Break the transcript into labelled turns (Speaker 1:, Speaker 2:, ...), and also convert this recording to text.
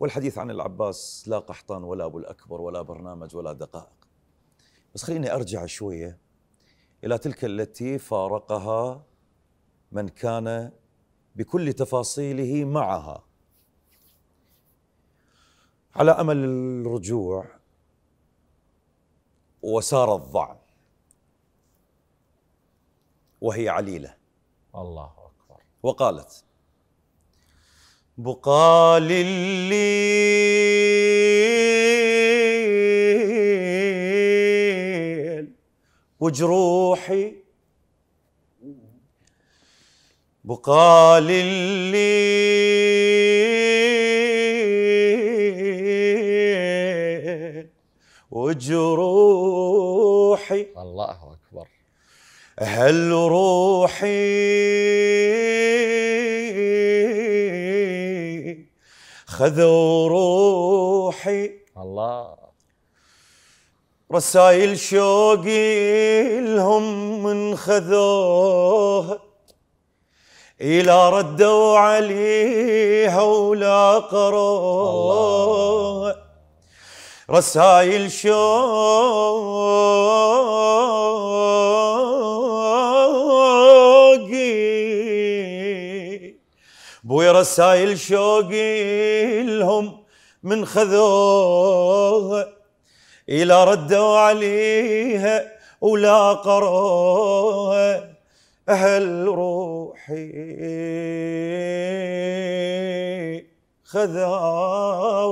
Speaker 1: والحديث عن العباس لا قحطان ولا أبو الأكبر ولا برنامج ولا دقائق بس خليني أرجع شوية إلى تلك التي فارقها من كان بكل تفاصيله معها على امل الرجوع وسار الضعن وهي عليله الله اكبر وقالت بقال
Speaker 2: الليل وجروحي بقال الليل وجروحي الله أكبر هل روحي خذوا روحي الله رسائل شوقي لهم من خذوها إلى ردوا عليها ولا قروها رسائل شوقي بوي رسايل شوقي لهم من خذوها إلى ردوا عليها ولا قروها أهل روحي خذوها